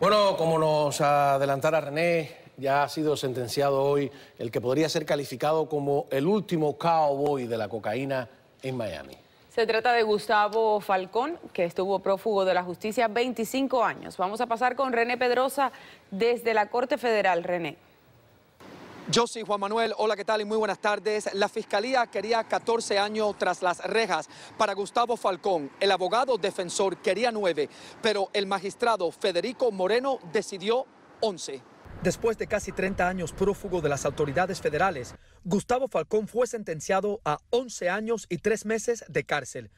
Bueno, como nos adelantara René, ya ha sido sentenciado hoy el que podría ser calificado como el último cowboy de la cocaína en Miami. Se trata de Gustavo Falcón, que estuvo prófugo de la justicia 25 años. Vamos a pasar con René Pedrosa desde la Corte Federal. René. Yo soy Juan Manuel, hola, ¿qué tal? Y muy buenas tardes. La Fiscalía quería 14 años tras las rejas para Gustavo Falcón. El abogado defensor quería 9, pero el magistrado Federico Moreno decidió 11. Después de casi 30 años prófugo de las autoridades federales, Gustavo Falcón fue sentenciado a 11 años y 3 meses de cárcel.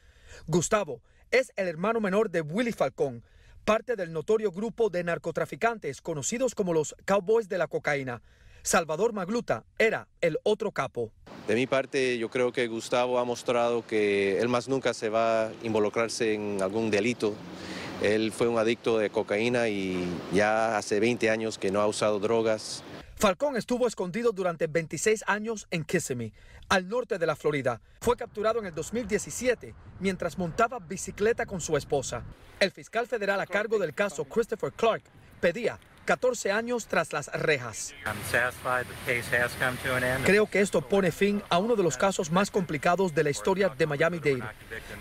Gustavo es el hermano menor de Willy Falcón, parte del notorio grupo de narcotraficantes conocidos como los Cowboys de la Cocaína. Salvador Magluta era el otro capo. De mi parte, yo creo que Gustavo ha mostrado que él más nunca se va a involucrarse en algún delito. Él fue un adicto de cocaína y ya hace 20 años que no ha usado drogas. Falcón estuvo escondido durante 26 años en Kissimmee, al norte de la Florida. Fue capturado en el 2017 mientras montaba bicicleta con su esposa. El fiscal federal a cargo del caso, Christopher Clark, pedía 14 años tras las rejas. Creo que esto pone fin a uno de los casos más complicados de la historia de Miami-Dade.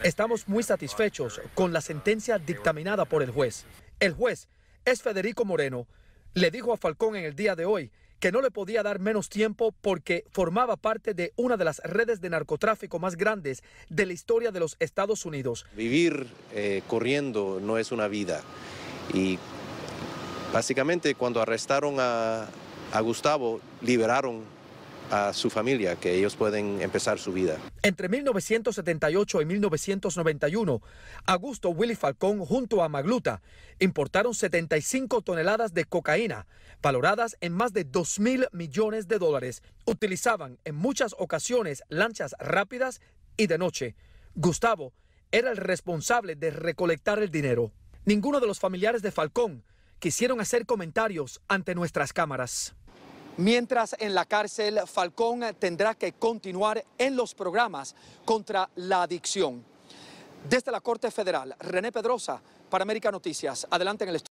Estamos muy satisfechos con la sentencia dictaminada por el juez. El juez es Federico Moreno. Le dijo a Falcón en el día de hoy que no le podía dar menos tiempo porque formaba parte de una de las redes de narcotráfico más grandes de la historia de los Estados Unidos. Vivir eh, corriendo no es una vida y Básicamente cuando arrestaron a, Gustavo, liberaron a su familia, que ellos pueden empezar su vida. Entre 1978 y 1991, Augusto Willy Falcón junto a Magluta importaron 75 toneladas de cocaína, valoradas en más de 2 mil millones de dólares. Utilizaban en muchas ocasiones lanchas rápidas y de noche. Gustavo era el responsable de recolectar el dinero. Ninguno de los familiares de Falcón quisieron hacer comentarios ante nuestras cámaras. Mientras en la cárcel, Falcón tendrá que continuar en los programas contra la adicción. Desde la Corte Federal, René Pedrosa, para América Noticias. Adelante en el estudio.